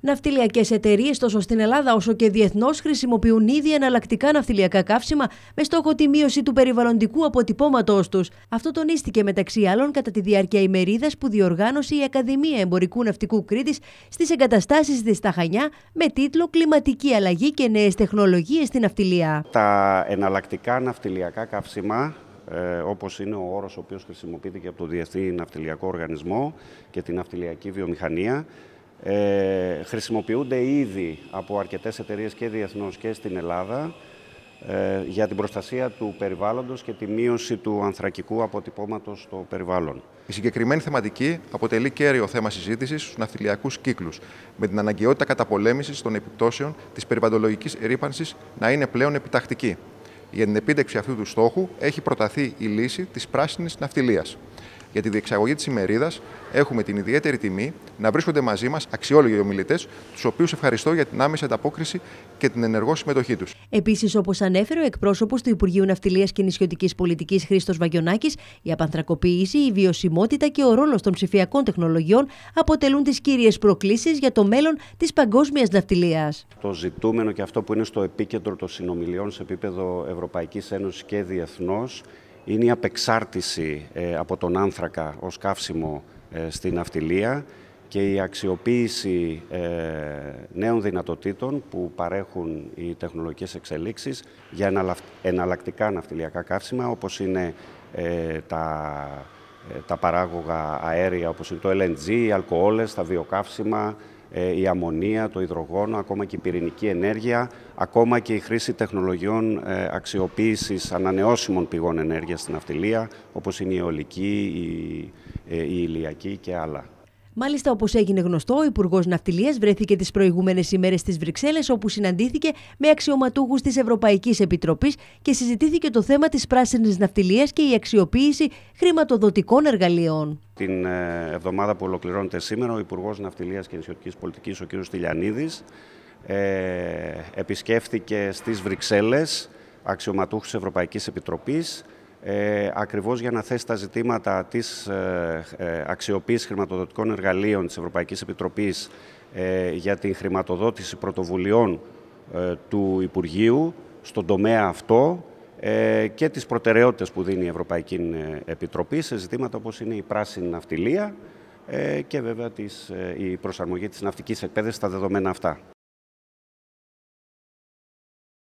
Ναυτιλιακές εταιρείες τόσο στην Ελλάδα όσο και διεθνώς χρησιμοποιούν ήδη εναλλακτικά ναυτιλιακά καύσιμα με στόχο τη μείωση του περιβαλλοντικού αποτυπώματός τους. Αυτό τονίστηκε μεταξύ άλλων κατά τη διάρκεια ημερίδας που διοργάνωσε η Ακαδημία Εμπορικού Ναυτικού Κρήτης στις εγκαταστάσεις της σταχανιά με τίτλο Κλιματική αλλαγή και νέες τεχνολογίες στην ναυτιλία. Τα εναλλακτικά ναυτιλιακά καύσιμα ε, όπως είναι ο όρος ο οποίος χρησιμοποιείται από το Διεθνή Ναυτιλιακό Οργανισμό και την Ναυτιλιακή Βιομηχανία, ε, χρησιμοποιούνται ήδη από αρκετές εταιρείες και διεθνώς και στην Ελλάδα ε, για την προστασία του περιβάλλοντος και τη μείωση του ανθρακικού αποτυπώματος στο περιβάλλον. Η συγκεκριμένη θεματική αποτελεί κέριο θέμα συζήτησης στους ναυτιλιακούς κύκλους, με την αναγκαιότητα καταπολέμησης των επιπτώσεων της περιβαλλοντολογικής ρήπανσης να είναι πλέον επιτακτική. Για την επίτευξη αυτού του στόχου έχει προταθεί η λύση της πράσινης ναυτιλίας. Για τη διεξαγωγή της ημερίδας έχουμε την ιδιαίτερη τιμή να βρίσκονται μαζί μας αξιόλογοι ομιλητές, τους οποίους ευχαριστώ για την άμεση ανταπόκριση και την ενεργό συμμετοχή τους. Επίσης, όπως ανέφερε ο εκπρόσωπος του Υπουργείου Ναυτιλίας και Νησιωτικής Πολιτικής Χρήστος Βαγιονάκης, η απανθρακοποίηση, η βιωσιμότητα και ο ρόλος των ψηφιακών τεχνολογιών αποτελούν τις κύριες προκλήσεις για το μέλλον της παγκόσμιας ναυτιλίας. Το ζητούμενο και αυτό που είναι στο επίκεντρο των συνομιλιών σε επίπεδο Ευρωπαϊκής Ένωσης και διεθνώς είναι η απεξάρτηση ε, από τον άνθρακα ως καύσιμο ε, στην ναυτιλία και η αξιοποίηση ε, νέων δυνατοτήτων που παρέχουν οι τεχνολογικές εξελίξεις για εναλλακτικά ναυτιλιακά καύσιμα όπως είναι τα, τα παράγωγα αέρια όπως είναι το LNG, οι αλκοόλες, τα βιοκαύσιμα, ε, η αμμονία, το υδρογόνο, ακόμα και η πυρηνική ενέργεια, ακόμα και η χρήση τεχνολογιών ε, αξιοποίησης ανανεώσιμων πηγών ενέργειας στην αυτιλία, όπως είναι η αιωλική, η ε, ηλιακή και άλλα. Μάλιστα, όπως έγινε γνωστό, ο Υπουργός Ναυτιλίας βρέθηκε τις προηγούμενες ημέρες στις Βρυξέλλες, όπου συναντήθηκε με αξιωματούχους της Ευρωπαϊκής Επιτροπής και συζητήθηκε το θέμα της πράσινης ναυτιλίας και η αξιοποίηση χρηματοδοτικών εργαλείων. Την ε, εβδομάδα που ολοκληρώνεται σήμερα, ο Υπουργός Ναυτιλίας και Νησιωτική Πολιτικής, ο κ. Στυλιανίδης, ε, επισκέφθηκε στις Βρυξέλλες αξιωματούχους Ευρωπαϊκής Επιτροπής ε, ακριβώς για να θέσει τα ζητήματα της ε, ε αξιοποίησης χρηματοδοτικών εργαλείων της Ευρωπαϊκής Επιτροπής ε, για την χρηματοδότηση πρωτοβουλειών ε, του Υπουργείου στον τομέα αυτό και τις προτεραιότητες που δίνει η Ευρωπαϊκή Επιτροπή σε ζητήματα όπως είναι η πράσινη ναυτιλία και βέβαια της, η προσαρμογή της ναυτικής εκπαίδευσης στα δεδομένα αυτά.